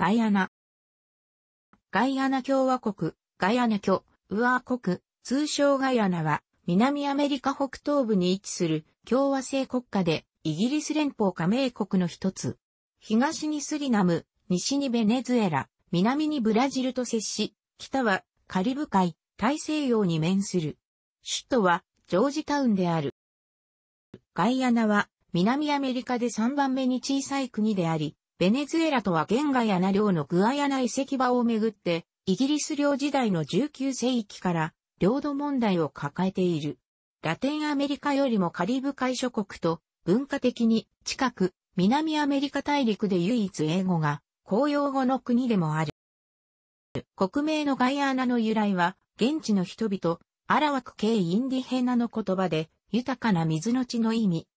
ガイアナ。ガイアナ共和国、ガイアナ共和国、通称ガイアナは、南アメリカ北東部に位置する共和制国家で、イギリス連邦加盟国の一つ。東にスリナム、西にベネズエラ、南にブラジルと接し、北はカリブ海、大西洋に面する。首都はジョージタウンである。ガイアナは南アメリカで3番目に小さい国であり、ベネズエラとは現ガヤナ領のグアヤナ遺跡場をめぐって、イギリス領時代の19世紀から領土問題を抱えている。ラテンアメリカよりもカリブ海諸国と文化的に近く、南アメリカ大陸で唯一英語が公用語の国でもある。国名のガイアナの由来は、現地の人々、アラワク系インディヘナの言葉で、豊かな水の地の意味。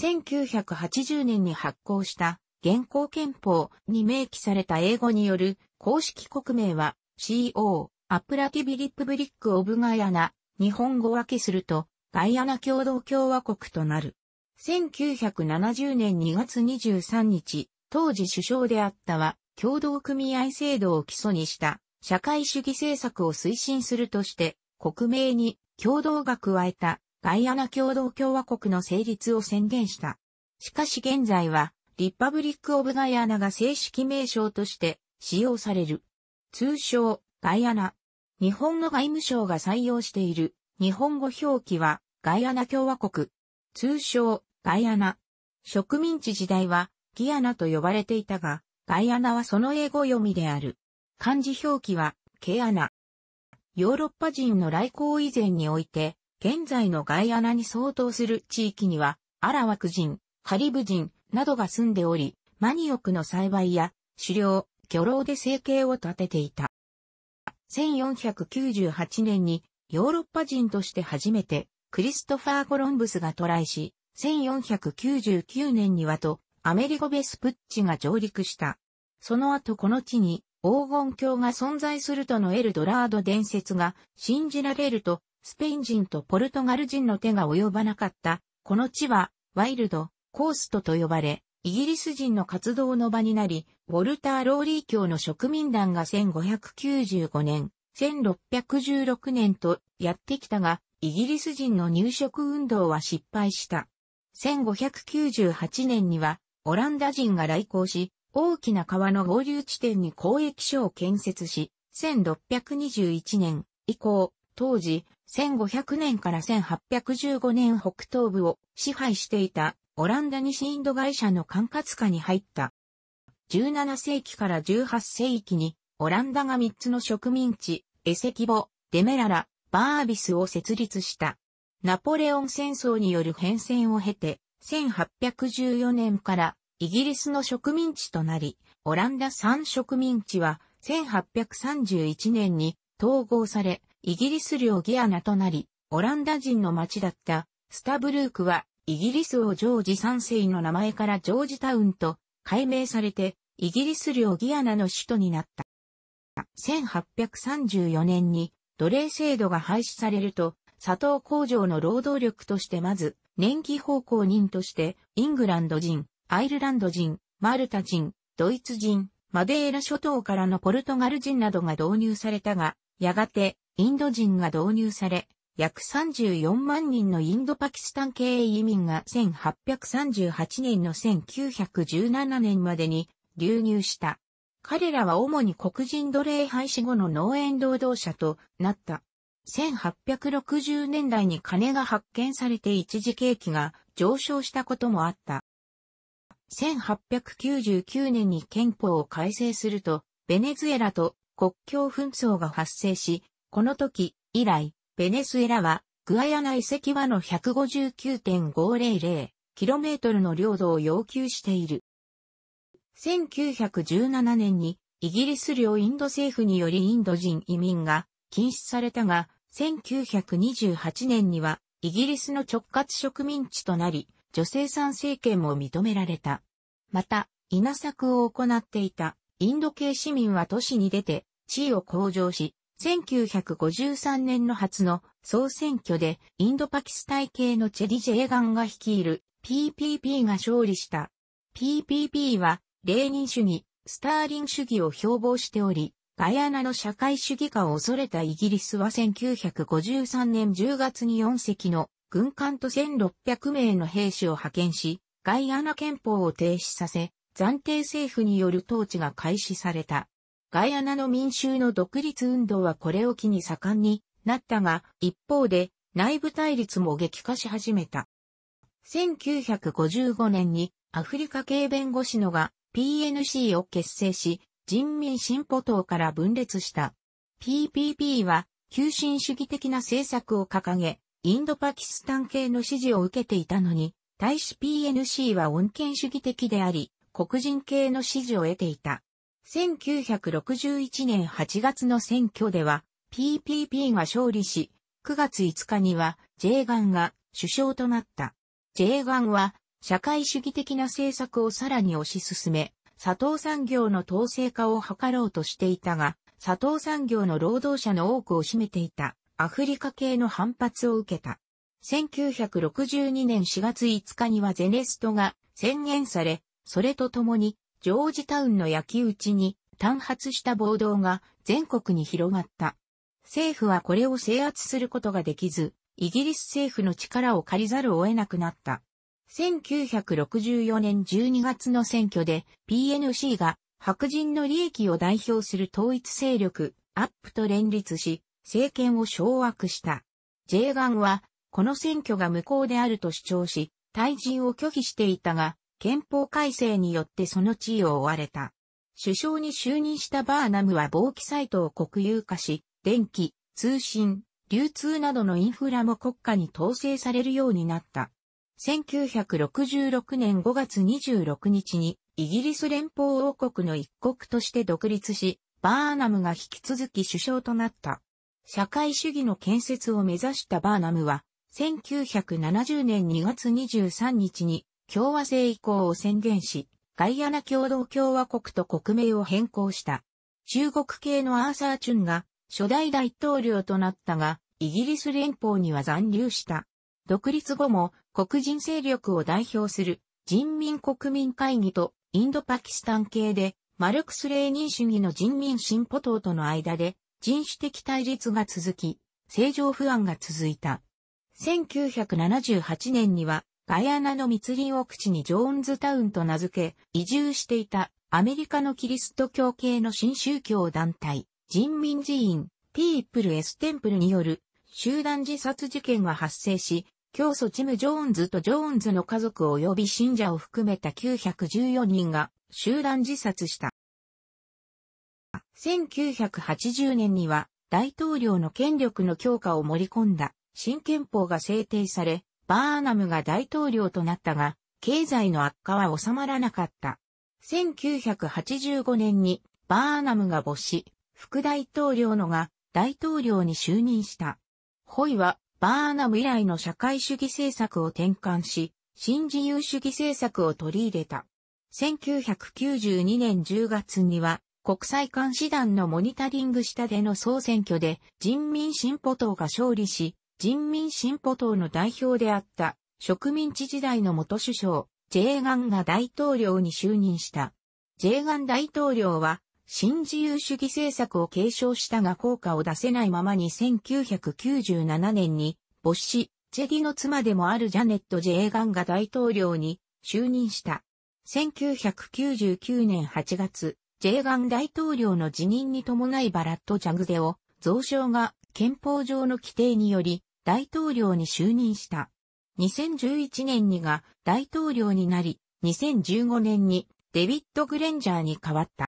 1980年に発行した現行憲法に明記された英語による公式国名は CO、アプラティビリップブリック・オブ・ガイアナ、日本語分けすると、ガイアナ共同共和国となる。1970年2月23日、当時首相であったは、共同組合制度を基礎にした社会主義政策を推進するとして、国名に共同が加えたガイアナ共同共和国の成立を宣言した。しかし現在はリパブリック・オブ・ガイアナが正式名称として使用される。通称、ガイアナ。日本の外務省が採用している日本語表記はガイアナ共和国。通称、ガイアナ。植民地時代はギアナと呼ばれていたが、ガイアナはその英語読みである。漢字表記は、ケアナ。ヨーロッパ人の来航以前において、現在のガイアナに相当する地域には、アラワク人、カリブ人、などが住んでおり、マニオクの栽培や狩猟、漁労で生計を立てていた。1498年にヨーロッパ人として初めてクリストファー・コロンブスが渡来し、1499年にはとアメリゴ・ベスプッチが上陸した。その後この地に黄金鏡が存在するとのエルドラード伝説が信じられると、スペイン人とポルトガル人の手が及ばなかった。この地はワイルド、コーストと呼ばれ、イギリス人の活動の場になり、ウォルター・ローリー教の植民団が1595年、1616年とやってきたが、イギリス人の入植運動は失敗した。1598年には、オランダ人が来航し、大きな川の合流地点に交易所を建設し、1621年以降、当時、1500年から1815年北東部を支配していたオランダ西インド会社の管轄下に入った。17世紀から18世紀に、オランダが3つの植民地、エセキボ、デメララ、バービスを設立した。ナポレオン戦争による変遷を経て、1814年からイギリスの植民地となり、オランダ三植民地は1831年に統合され、イギリス領ギアナとなり、オランダ人の町だったスタブルークはイギリス王ジョージ3世の名前からジョージタウンと改名されて、イギリス領ギアナの首都になった。1834年に奴隷制度が廃止されると、砂糖工場の労働力としてまず、年季奉公人として、イングランド人、アイルランド人、マルタ人、ドイツ人、マデーラ諸島からのポルトガル人などが導入されたが、やがて、インド人が導入され、約34万人のインドパキスタン系移民が1838年の1917年までに流入した。彼らは主に黒人奴隷廃止後の農園労働者となった。1860年代に金が発見されて一時景気が上昇したこともあった。1899年に憲法を改正すると、ベネズエラと国境紛争が発生し、この時以来、ベネスエラは、グアヤナ遺跡はの 159.500km の領土を要求している。1917年にイギリス領インド政府によりインド人移民が禁止されたが、1928年にはイギリスの直轄植民地となり、女性参政権も認められた。また、稲作を行っていたインド系市民は都市に出て地位を向上し、1953年の初の総選挙でインドパキスタイ系のチェディ・ジェーガンが率いる PPP が勝利した。PPP は、レーニン主義、スターリン主義を標榜しており、ガヤナの社会主義化を恐れたイギリスは1953年10月に4隻の軍艦と1600名の兵士を派遣し、ガイアナ憲法を停止させ、暫定政府による統治が開始された。ガイアナの民衆の独立運動はこれを機に盛んになったが、一方で内部対立も激化し始めた。1955年にアフリカ系弁護士のが PNC を結成し、人民進歩党から分裂した。PPP は、急進主義的な政策を掲げ、インドパキスタン系の支持を受けていたのに、対し PNC は恩恵主義的であり、黒人系の支持を得ていた。1961年8月の選挙では PPP が勝利し、9月5日には J ガンが首相となった。J ガンは社会主義的な政策をさらに推し進め、佐藤産業の統制化を図ろうとしていたが、佐藤産業の労働者の多くを占めていたアフリカ系の反発を受けた。1962年4月5日にはゼネストが宣言され、それとともにジョージタウンの焼き討ちに単発した暴動が全国に広がった。政府はこれを制圧することができず、イギリス政府の力を借りざるを得なくなった。1964年12月の選挙で PNC が白人の利益を代表する統一勢力アップと連立し、政権を掌握した。J ガンは、この選挙が無効であると主張し、退陣を拒否していたが、憲法改正によってその地位を追われた。首相に就任したバーナムは貿易サイトを国有化し、電気、通信、流通などのインフラも国家に統制されるようになった。1966年5月26日にイギリス連邦王国の一国として独立し、バーナムが引き続き首相となった。社会主義の建設を目指したバーナムは、1970年2月23日に共和制移行を宣言し、ガイアナ共同共和国と国名を変更した。中国系のアーサー・チュンが初代大統領となったが、イギリス連邦には残留した。独立後も黒人勢力を代表する人民国民会議とインドパキスタン系でマルクス・レーニン主義の人民進歩党との間で人種的対立が続き、政情不安が続いた。1978年にはガヤナの密林を口にジョーンズタウンと名付け、移住していたアメリカのキリスト教系の新宗教団体、人民寺院、ピープル・エステンプルによる集団自殺事件が発生し、教祖チム・ジョーンズとジョーンズの家族及び信者を含めた914人が集団自殺した。1980年には大統領の権力の強化を盛り込んだ新憲法が制定され、バーナムが大統領となったが、経済の悪化は収まらなかった。1985年にバーナムが没し、副大統領のが大統領に就任した。ホイはバーナム以来の社会主義政策を転換し、新自由主義政策を取り入れた。1992年10月には国際監視団のモニタリング下での総選挙で人民進歩党が勝利し、人民進歩党の代表であった植民地時代の元首相、ジェーガンが大統領に就任した。ジェーガン大統領は新自由主義政策を継承したが効果を出せないままに1997年に没し、チェディの妻でもあるジャネット・ジェーガンが大統領に就任した。1999年8月、ジェーガン大統領の辞任に伴いバラット・ジャグデを、増床が憲法上の規定により大統領に就任した。2011年にが大統領になり、2015年にデビッド・グレンジャーに変わった。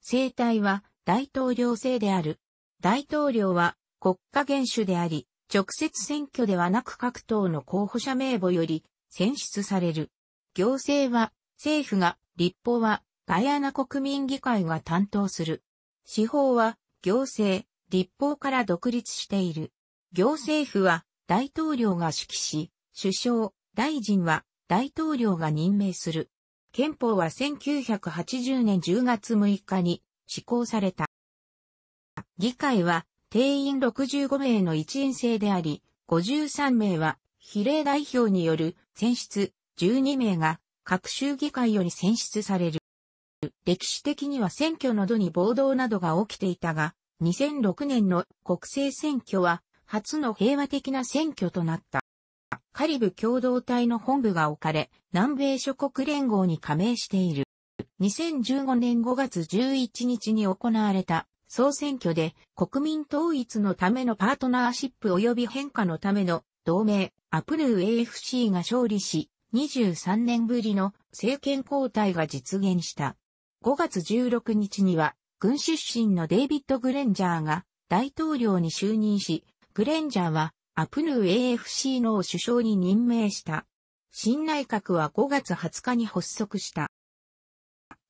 生体は大統領制である。大統領は国家元首であり、直接選挙ではなく各党の候補者名簿より選出される。行政は政府が、立法はガヤナ国民議会が担当する。司法は行政、立法から独立している。行政府は大統領が指揮し、首相、大臣は大統領が任命する。憲法は1980年10月6日に施行された。議会は定員65名の一員制であり、53名は比例代表による選出、12名が各州議会より選出される。歴史的には選挙の度に暴動などが起きていたが、2006年の国政選挙は初の平和的な選挙となった。カリブ共同体の本部が置かれ、南米諸国連合に加盟している。2015年5月11日に行われた総選挙で国民統一のためのパートナーシップ及び変化のための同盟アプルー AFC が勝利し、23年ぶりの政権交代が実現した。5月16日には軍出身のデイビッド・グレンジャーが大統領に就任し、グレンジャーはアプヌー AFC の首相に任命した。新内閣は5月20日に発足した。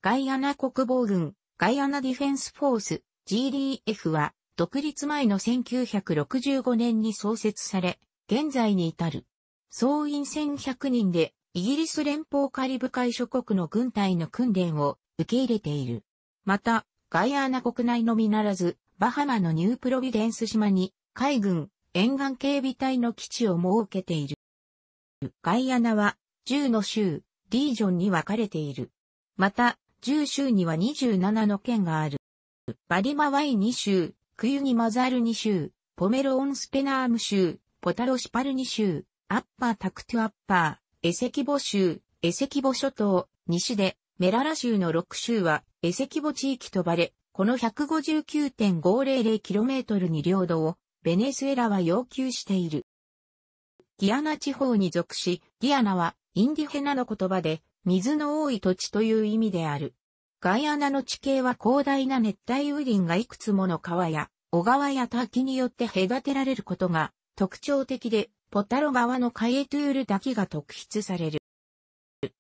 ガイアナ国防軍、ガイアナディフェンスフォース、GDF は、独立前の1965年に創設され、現在に至る。総員1100人で、イギリス連邦カリブ海諸国の軍隊の訓練を受け入れている。また、ガイアナ国内のみならず、バハマのニュープロビデンス島に海軍沿岸警備隊の基地を設けている。ガイアナは10の州、ディージョンに分かれている。また、10州には27の県がある。バリマワイ2州、クユニマザール2州、ポメロオンスペナーム州、ポタロシパル2州、アッパータクトゥアッパー、エセキボ州、エセキボ諸島、西で、メララ州の6州は、エセキボ地域とバレ、この 159.500km に領土をベネズエラは要求している。ギアナ地方に属し、ギアナはインディヘナの言葉で水の多い土地という意味である。ガイアナの地形は広大な熱帯雨林がいくつもの川や小川や滝によって隔てられることが特徴的で、ポタロ川のカエトゥール滝が特筆される。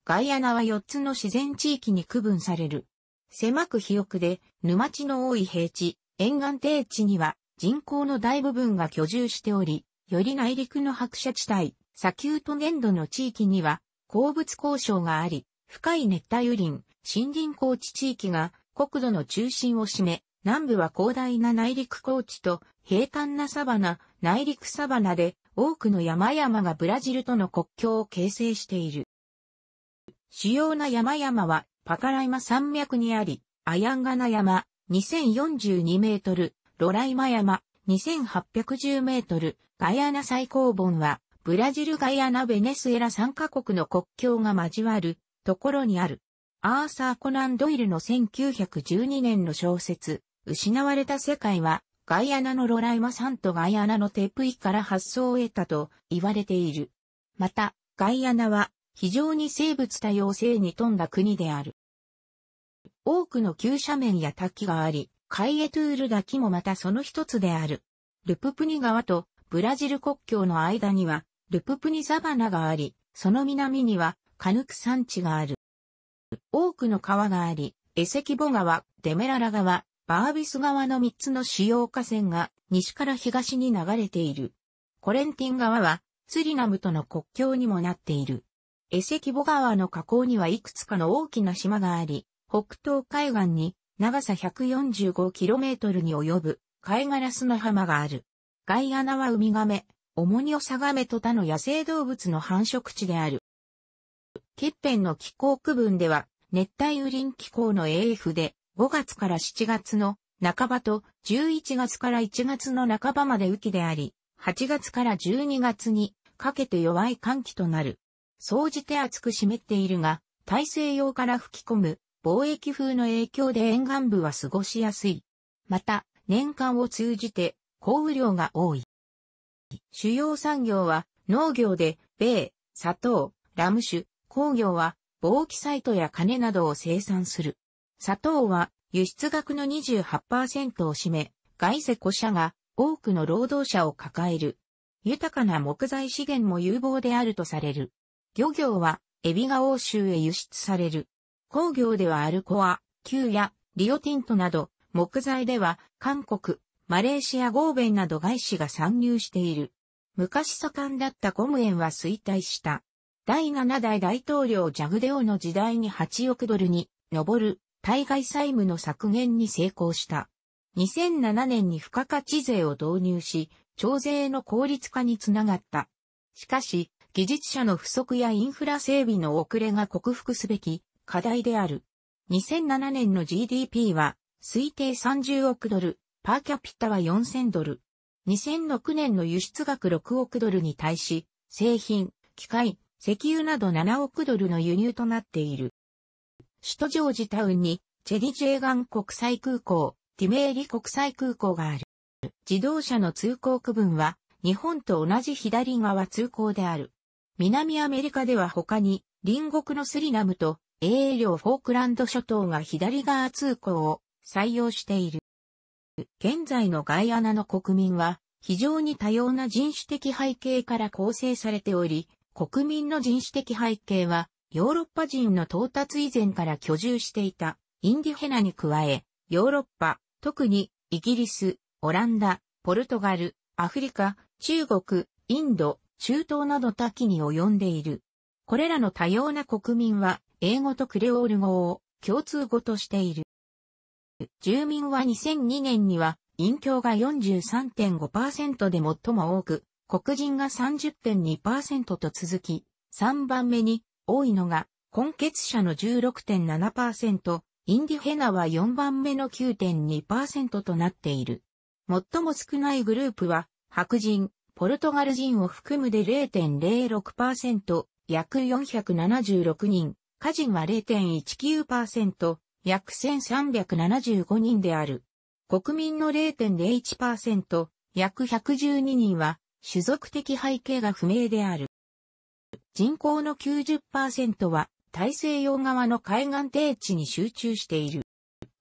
ガイアナは4つの自然地域に区分される。狭く肥沃で、沼地の多い平地、沿岸低地には人口の大部分が居住しており、より内陸の白車地帯、砂丘と粘土の地域には、鉱物交渉があり、深い熱帯雨林、森林高地地域が国土の中心を占め、南部は広大な内陸高地と平坦なサバナ、内陸サバナで多くの山々がブラジルとの国境を形成している。主要な山々はパカライマ山脈にあり、アヤンガナ山2042メートル、ロライマ山、2810メートル、ガイアナ最高峰は、ブラジルガイアナベネスエラ3カ国の国境が交わるところにある。アーサー・コナン・ドイルの1912年の小説、失われた世界は、ガイアナのロライマ山とガイアナのテプイから発想を得たと言われている。また、ガイアナは非常に生物多様性に富んだ国である。多くの急斜面や滝があり、カイエトゥール滝もまたその一つである。ルププニ川とブラジル国境の間には、ルププニサバナがあり、その南にはカヌク山地がある。多くの川があり、エセキボ川、デメララ川、バービス川の3つの主要河川が西から東に流れている。コレンティン川はスリナムとの国境にもなっている。エセキボ川の河口にはいくつかの大きな島があり、北東海岸に長さ 145km に及ぶ貝殻砂浜がある。貝穴はウミガメ、オモニオサガメと他の野生動物の繁殖地である。ケッペンの気候区分では、熱帯雨林気候の AF で、5月から7月の半ばと11月から1月の半ばまで雨季であり、8月から12月にかけて弱い寒気となる。総じて厚く湿っているが、大西洋から吹き込む貿易風の影響で沿岸部は過ごしやすい。また、年間を通じて降雨量が多い。主要産業は農業で、米、砂糖、ラム酒、工業は、貿易サイトや金などを生産する。砂糖は輸出額の28%を占め、外世古社が多くの労働者を抱える。豊かな木材資源も有望であるとされる。漁業はエビが欧州へ輸出される。工業ではアルコア、旧やリオティントなど、木材では韓国、マレーシア合弁など外資が参入している。昔盛んだったゴム園は衰退した。第7代大統領ジャグデオの時代に8億ドルに上る対外債務の削減に成功した。2007年に付加価値税を導入し、徴税の効率化につながった。しかし、技術者の不足やインフラ整備の遅れが克服すべき課題である。2007年の GDP は推定30億ドル、パーキャピタは4000ドル。2006年の輸出額6億ドルに対し、製品、機械、石油など7億ドルの輸入となっている。首都ジョージタウンに、チェディジェーガン国際空港、ティメーリ国際空港がある。自動車の通行区分は、日本と同じ左側通行である。南アメリカでは他に、隣国のスリナムと英領フォークランド諸島が左側通行を採用している。現在のガイアナの国民は非常に多様な人種的背景から構成されており、国民の人種的背景はヨーロッパ人の到達以前から居住していたインディヘナに加え、ヨーロッパ、特にイギリス、オランダ、ポルトガル、アフリカ、中国、インド、中東など多岐に及んでいる。これらの多様な国民は英語とクレオール語を共通語としている。住民は2002年には、陰境が43.5%で最も多く、黒人が30.2%と続き、3番目に多いのが、混血者の16.7%、インディヘナは4番目の9.2%となっている。最も少ないグループは、白人、ポルトガル人を含むで0.06%、約476人、家人は0.19%、約1375人である。国民の0.01%、約112人は、種族的背景が不明である。人口の90%は、大西洋側の海岸低地に集中している。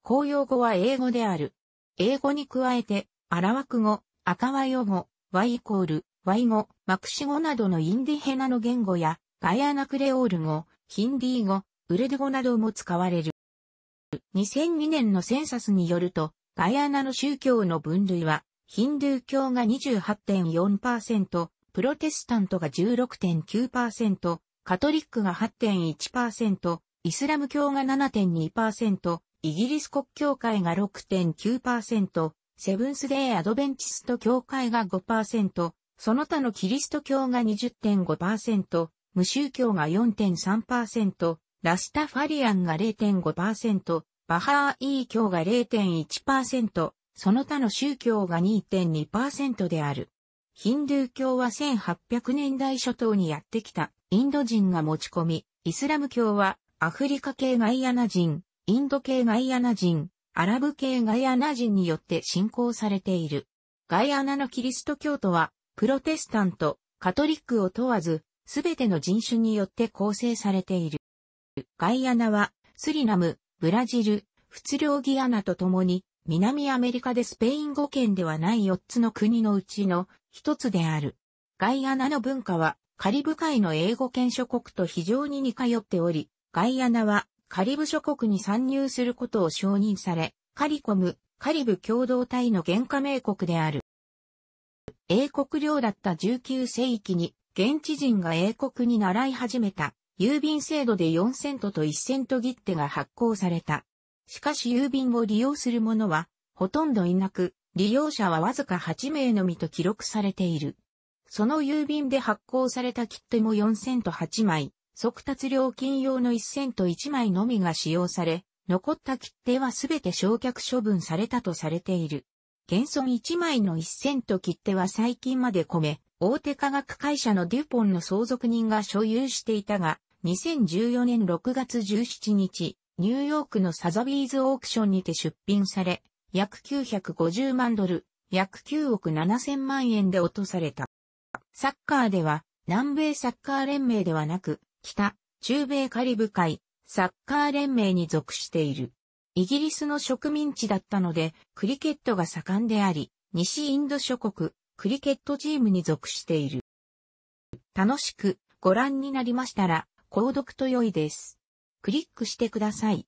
公用語は英語である。英語に加えて、アラワク語、赤ワヨ語、ワイイコール、ワイ語、マクシ語などのインディヘナの言語や、ガイアナクレオール語、ヒンディー語、ウルド語なども使われる。2002年のセンサスによると、ガヤナの宗教の分類は、ヒンドゥー教が28.4%、プロテスタントが16.9%、カトリックが8.1%、イスラム教が7.2%、イギリス国教会が6.9%、セブンスデーアドベンチスト教会が5%、その他のキリスト教が20.5%、無宗教が4.3%、ラスタファリアンが0.5%、バハーイー教が0.1%、その他の宗教が2.2%である。ヒンドゥー教は1800年代初頭にやってきたインド人が持ち込み、イスラム教はアフリカ系ガイアナ人、インド系ガイアナ人、アラブ系ガイアナ人によって信仰されている。ガイアナのキリスト教徒は、プロテスタント、カトリックを問わず、すべての人種によって構成されている。ガイアナは、スリナム、ブラジル、仏領ギアナと共に、南アメリカでスペイン語圏ではない4つの国のうちの一つである。ガイアナの文化は、カリブ海の英語圏諸国と非常に似通っており、ガイアナは、カリブ諸国に参入することを承認され、カリコム、カリブ共同体の原加盟国である。英国領だった19世紀に現地人が英国に習い始めた、郵便制度で4セントと1セント切手が発行された。しかし郵便を利用する者は、ほとんどいなく、利用者はわずか8名のみと記録されている。その郵便で発行された切手も4セント8枚、即達料金用の1セント1枚のみが使用され、残った切手はすべて焼却処分されたとされている。現存1枚の1セント切手は最近まで米、大手化学会社のデュポンの相続人が所有していたが、2014年6月17日、ニューヨークのサザビーズオークションにて出品され、約950万ドル、約9億7000万円で落とされた。サッカーでは、南米サッカー連盟ではなく、北、中米カリブ海、サッカー連盟に属している。イギリスの植民地だったので、クリケットが盛んであり、西インド諸国、クリケットチームに属している。楽しくご覧になりましたら、購読と良いです。クリックしてください。